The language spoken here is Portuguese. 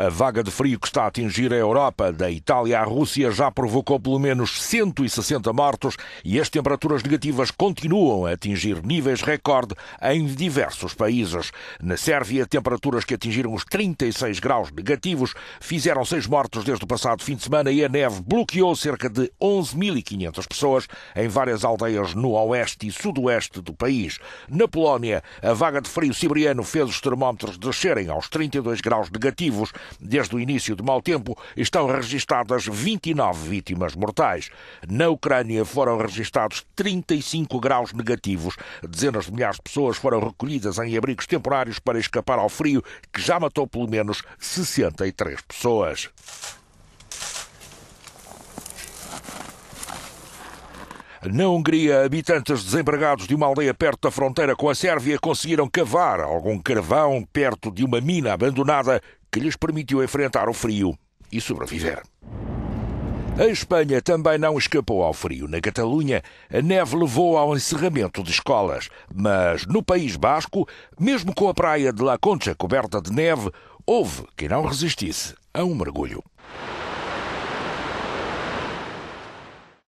A vaga de frio que está a atingir a Europa, da Itália à Rússia, já provocou pelo menos 160 mortos e as temperaturas negativas continuam a atingir níveis recorde em diversos países. Na Sérvia, temperaturas que atingiram os 36 graus negativos fizeram seis mortos desde o passado fim de semana e a neve bloqueou cerca de 11.500 pessoas em várias aldeias no oeste e sudoeste do país. Na Polónia, a vaga de frio siberiano fez os termómetros descerem aos 32 graus negativos Desde o início do mau tempo, estão registadas 29 vítimas mortais. Na Ucrânia foram registados 35 graus negativos. Dezenas de milhares de pessoas foram recolhidas em abrigos temporários para escapar ao frio, que já matou pelo menos 63 pessoas. Na Hungria, habitantes desempregados de uma aldeia perto da fronteira com a Sérvia conseguiram cavar algum carvão perto de uma mina abandonada que lhes permitiu enfrentar o frio e sobreviver. A Espanha também não escapou ao frio. Na Catalunha, a neve levou ao encerramento de escolas, mas no País Basco, mesmo com a praia de La Concha coberta de neve, houve quem não resistisse a um mergulho.